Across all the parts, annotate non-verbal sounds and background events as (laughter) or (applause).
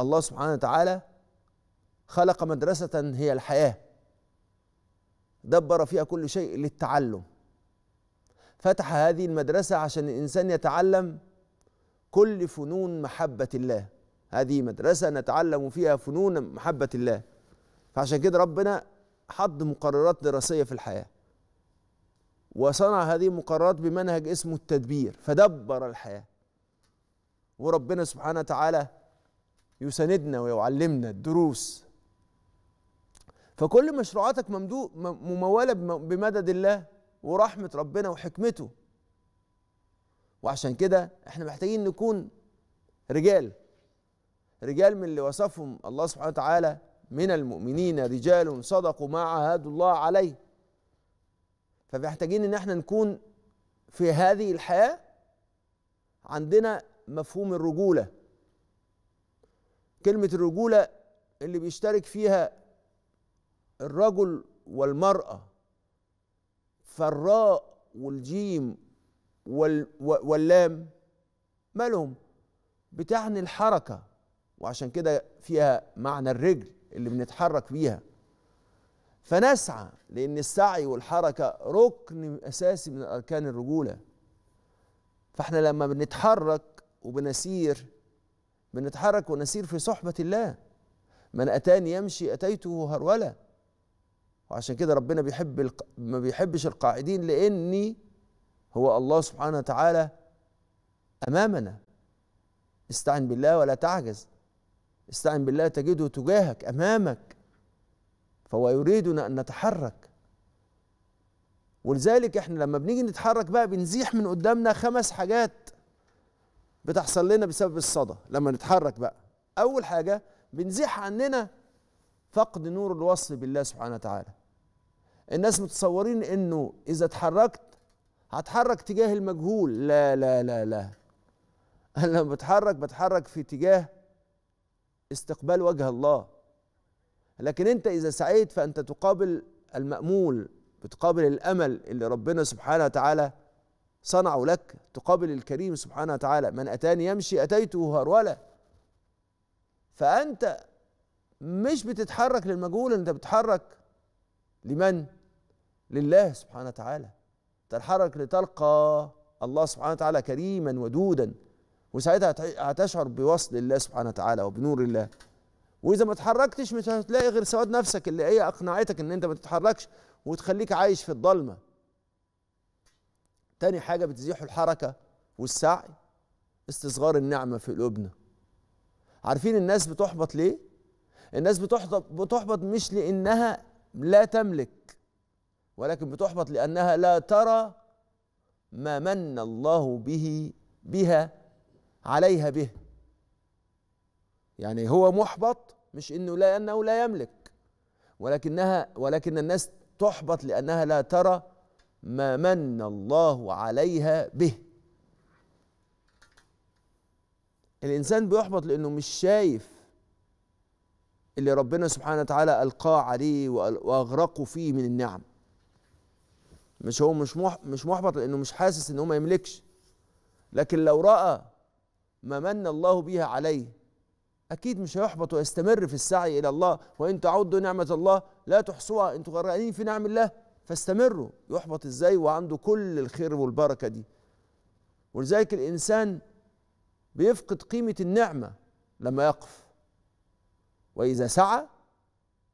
الله سبحانه وتعالى خلق مدرسة هي الحياة دبر فيها كل شيء للتعلم فتح هذه المدرسة عشان الإنسان يتعلم كل فنون محبة الله هذه مدرسة نتعلم فيها فنون محبة الله فعشان كده ربنا حط مقررات دراسية في الحياة وصنع هذه المقررات بمنهج اسمه التدبير فدبر الحياة وربنا سبحانه وتعالى يساندنا ويعلمنا الدروس فكل مشروعاتك ممولة بمدد الله ورحمة ربنا وحكمته وعشان كده احنا محتاجين نكون رجال رجال من اللي وصفهم الله سبحانه وتعالى من المؤمنين رجال صدقوا ما عاهدوا الله عليه فمحتاجين ان احنا نكون في هذه الحياة عندنا مفهوم الرجولة كلمة الرجولة اللي بيشترك فيها الرجل والمرأة فالراء والجيم وال واللام مالهم بتعني الحركة وعشان كده فيها معنى الرجل اللي بنتحرك بيها فنسعى لأن السعي والحركة ركن أساسي من أركان الرجولة فاحنا لما بنتحرك وبنسير بنتحرك ونسير في صحبة الله من أتاني يمشي أتيته هرولة وعشان كده ربنا بيحب الق... ما بيحبش القاعدين لأني هو الله سبحانه وتعالى أمامنا استعن بالله ولا تعجز استعن بالله تجده تجاهك أمامك فهو يريدنا أن نتحرك ولذلك احنا لما بنيجي نتحرك بقى بنزيح من قدامنا خمس حاجات بتحصل لنا بسبب الصدى لما نتحرك بقى اول حاجه بنزيح عننا فقد نور الوصل بالله سبحانه وتعالى الناس متصورين انه اذا اتحركت هتحرك تجاه المجهول لا لا لا لا انا (laughs) لما بتحرك بتحرك في اتجاه استقبال وجه الله لكن انت اذا سعيت فانت تقابل المامول بتقابل الامل اللي ربنا سبحانه وتعالى صنعوا لك تقابل الكريم سبحانه وتعالى من أتاني يمشي أتيته هرولة فأنت مش بتتحرك للمجهول أنت بتتحرك لمن؟ لله سبحانه وتعالى تتحرك لتلقى الله سبحانه وتعالى كريما ودودا وساعتها هتشعر بوصل الله سبحانه وتعالى وبنور الله واذا ما تحركتش مش هتلاقي غير سواد نفسك اللي هي اقنعتك ان انت ما تتحركش وتخليك عايش في الضلمه تاني حاجة بتزيح الحركة والسعي استصغار النعمة في قلوبنا عارفين الناس بتحبط ليه؟ الناس بتحبط, بتحبط مش لأنها لا تملك ولكن بتحبط لأنها لا ترى ما من الله به بها عليها به يعني هو محبط مش انه لا انه لا يملك ولكنها ولكن الناس تحبط لانها لا ترى ما من الله عليها به الانسان بيحبط لانه مش شايف اللي ربنا سبحانه وتعالى القاه عليه واغرقه فيه من النعم مش هو مش مش محبط لانه مش حاسس ان هو ما يملكش لكن لو راى ما من الله بها عليه اكيد مش هيحبط ويستمر في السعي الى الله وان تعدوا نعمه الله لا تحصوها انتوا غرقانين في نعم الله فاستمروا يحبط ازاي وعنده كل الخير والبركه دي ولذلك الانسان بيفقد قيمه النعمه لما يقف واذا سعى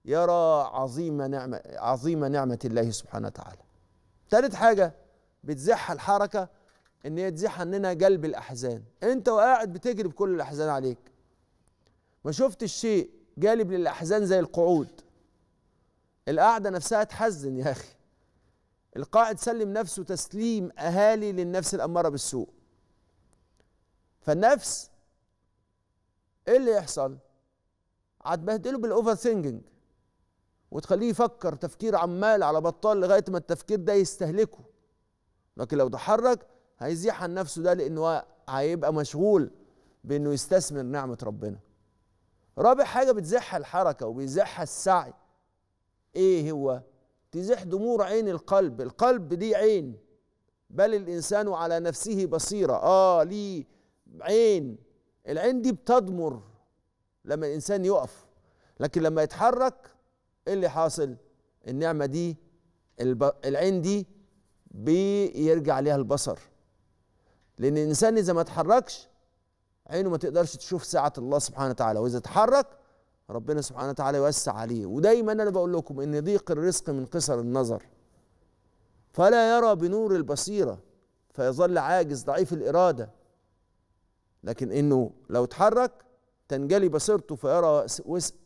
يرى عظيم نعمه عظيمة نعمه الله سبحانه وتعالى ثالث حاجه بتزح الحركه ان هي تزح عننا جلب الاحزان انت وقاعد بتجلب كل الاحزان عليك ما شفتش شيء جالب للاحزان زي القعود القعده نفسها تحزن يا اخي القائد سلم نفسه تسليم اهالي للنفس الاماره بالسوء فالنفس ايه اللي يحصل هتبهدله بالاوفر ثينكينج وتخليه يفكر تفكير عمال على بطال لغايه ما التفكير ده يستهلكه لكن لو تحرك هيزيح عن نفسه ده لانه هيبقى مشغول بانه يستثمر نعمه ربنا رابع حاجه بتزيحها الحركه وبيزيحها السعي ايه هو تزيح دمور عين القلب القلب دي عين بل الإنسان على نفسه بصيرة آه لي عين العين دي بتضمر لما الإنسان يقف لكن لما يتحرك إيه اللي حاصل النعمة دي العين دي بيرجع ليها البصر لأن الإنسان إذا ما تحركش عينه ما تقدرش تشوف ساعة الله سبحانه وتعالى وإذا تحرك ربنا سبحانه وتعالى يوسع عليه ودايما انا بقول لكم ان ضيق الرزق من قصر النظر فلا يرى بنور البصيره فيظل عاجز ضعيف الاراده لكن انه لو اتحرك تنجلي بصيرته فيرى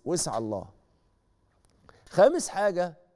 وسع الله خامس حاجه